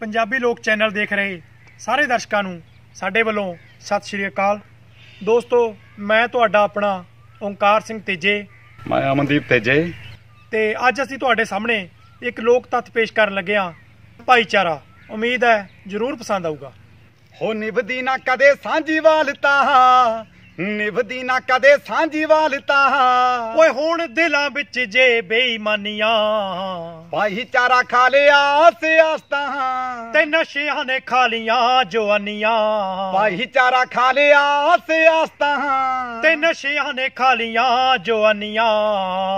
ਪੰਜਾਬੀ ਲੋਕ ਚੈਨਲ ਦੇਖ ਰਹੇ ਸਾਰੇ ਦਰਸ਼ਕਾਂ ਨੂੰ ਸਾਡੇ ਵੱਲੋਂ ਸਤਿ ਸ਼੍ਰੀ ਅਕਾਲ ਦੋਸਤੋ ਮੈਂ ਤੁਹਾਡਾ ਆਪਣਾ ਓੰਕਾਰ ਸਿੰਘ ਤੇਜੇ ਮੈਂ ਅਮਨਦੀਪ ਤੇਜੇ ਤੇ ਅੱਜ ਅਸੀਂ ਤੁਹਾਡੇ ਸਾਹਮਣੇ ਇੱਕ ਲੋਕ ਤੱਤ ਪੇਸ਼ ਕਰਨ ਲੱਗੇ ਆ ਭਾਈਚਾਰਾ ਉਮੀਦ ਹੈ ਜ਼ਰੂਰ ਪਸੰਦ ਆਊਗਾ ਹੋ ਨਿਭਦੀ ਨਾ ਕਦੇ ਸਾਂਝੀ ਵਾਲਤਾ ਨਿਭਦੀ ਨਾ ਕਦੇ ਸਾਂਝੀ ਵਾਲਤਾ ਓਏ ਹੁਣ ਦਿਲਾਂ ਵਿੱਚ ਜੇ ਬੇਈਮਾਨੀਆਂ ਚਾਰਾ ਖਾ ਲਿਆ ਸਿਆਸਤਾਂ ਤੇ ਨਸ਼ਿਆਂ ਨੇ ਖਾ ਲੀਆਂ ਜਵਾਨੀਆਂ ਚਾਰਾ ਖਾ ਲਿਆ ਸਿਆਸਤਾਂ ਤੇ ਨਸ਼ਿਆਂ ਨੇ ਖਾ ਲੀਆਂ ਜਵਾਨੀਆਂ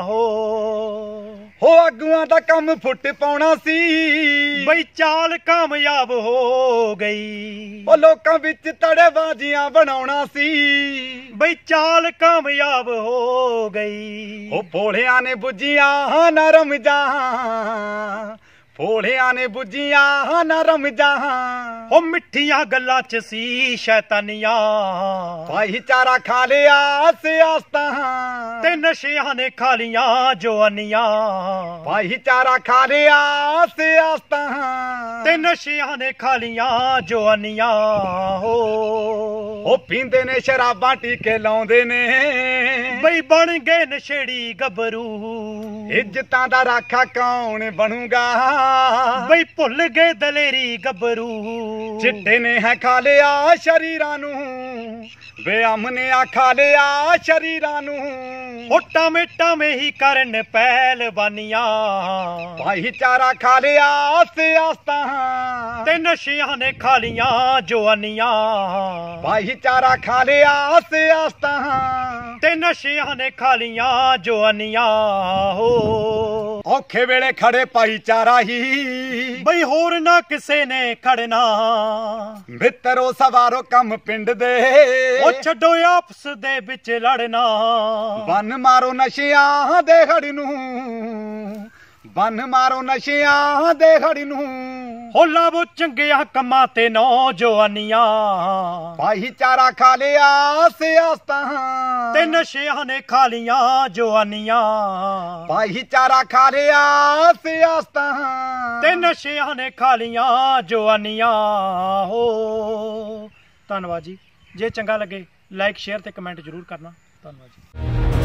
ਹੋ ਹੋ ਆਗੂਆਂ ਦਾ ਕੰਮ ਫੁੱਟ ਪਾਉਣਾ ਸੀ ਬਈ ਚਾਲ ਕਾਮਯਾਬ ਹੋ ਗਈ ਉਹ ਲੋਕਾਂ ਵਿੱਚ ਤੜਵਾਜੀਆਂ ਬਣਾਉਣਾ ਸੀ ਬਈ ਚਾਲ ਕਾਮਯਾਬ ਹੋ ਗਈ ਉਹ ਭੋਲਿਆਂ ਨੇ ਬੁੱਝੀਆਂ ਨਰਮ ਜਾਂ ਭੋਲਿਆਂ ਨੇ ਬੁੱਝੀਆਂ ਨਰਮ ਜਾਂ ਉਹ ਮਿੱਠੀਆਂ ਗੱਲਾਂ ਚ ਸੀ ਸ਼ੈਤਾਨੀਆਂ ਭਾਈਚਾਰਾ ਖਾ ਲਿਆ ਸਿਆਸਤਾਂ ਤੇ ਨਸ਼ਿਆਂ ਨੇ ਖਾ ਲੀਆਂ ਜਵਾਨੀਆਂ ਭਾਈਚਾਰਾ ਖਾ ਲਿਆ ਸਿਆਸਤਾਂ ਤੇ ਨਸ਼ਿਆਂ ਨੇ ਖਾ ਲੀਆਂ ਜਵਾਨੀਆਂ ਹੋ ਉਹ ਪੀਂਦੇ ਨੇ ਸ਼ਰਾਬਾਂ ਟੀਕੇ ਲਾਉਂਦੇ ਨੇ ਬਈ ਬਣ ਗਏ ਨਸ਼ੇੜੀ ਗੱਭਰੂ ਇੱਜ਼ਤਾਂ ਦਾ ਰਾਖਾ ਕੌਣ ਬਣੂਗਾ ਬਈ ਭੁੱਲ ਗਏ ਦਲੇਰੀ ਗੱਭਰੂ ਚਿੱਟੇ ਨੇ ਹੈ ਖਾ ਲਿਆ ਸ਼ਰੀਰਾਂ ਨੂੰ ਵੇ ਅਮਨੇ ਆ ਖਾ ਲਿਆ ਸ਼ਰੀਰਾਂ ਨੂੰ ਹੋਟਾਂ ਮੇਟਾਂ ਹੀ ਕਰਨ ਪਹਿਲਵਾਨੀਆਂ ਚਾਰਾ ਖਾ ਲਿਆ ਸਿਆਸਤਾਂ ਤੇ ਨਸ਼ਿਆਂ ਨੇ ਖਾ ਲੀਆਂ ਜਵਾਨੀਆਂ ਚਾਰਾ ਖਾ ਲਿਆ ਸਿਆਸਤਾਂ ਤੇ ਨਸ਼ਿਆਂ ਨੇ ਖਾ ਲੀਆਂ ਜਵਾਨੀਆਂ ਹੋ ਔਖੇ ਵੇਲੇ ਖੜੇ ਭਾਈਚਾਰਾ ਹੀ ਬਈ ਹੋਰ ਨਾ ਕਿਸੇ ਨੇ ਖੜਨਾ ਮਿੱਤਰੋ ਸਵਾਰੋ ਕੰਮ ਪਿੰਡ ਦੇ ਉਹ ਛੱਡੋ ਆਪਸ ਦੇ ਵਿੱਚ ਲੜਨਾ ਬੰਨ ਮਾਰੋ ਨਸ਼ਿਆਂ ਦੇ ਖੜ ਨੂੰ ਬੰਨ ਮਾਰੋ ਨਸ਼ਿਆਂ ਦੇ ਖੜ ਨੂੰ ਹੋਲਾ ਬੋ ਚੰਗਿਆ ਕੰਮਾਂ ਤੇ ਨੌਜਵਾਨੀਆਂ ਭਾਈਚਾਰਾ ਖਾ ਲਿਆ ਸਿਆਸਤਾਂ ਤੇ ਨਸ਼ਿਆਂ ਨੇ ਖਾ ਲੀਆਂ ਜਵਾਨੀਆਂ ਭਾਈਚਾਰਾ ਖਾ ਰਿਆ ਸਿਆਸਤਾਂ ਤੇ ਨਸ਼ਿਆਂ ਨੇ ਖਾ ਲੀਆਂ ਜਵਾਨੀਆਂ ਹੋ ਧੰਨਵਾਦ ਜੀ ਜੇ ਚੰਗਾ ਲੱਗੇ ਲਾਈਕ ਸ਼ੇਅਰ ਤੇ ਕਮੈਂਟ ਜ਼ਰੂਰ ਕਰਨਾ ਧੰਨਵਾਦ ਜੀ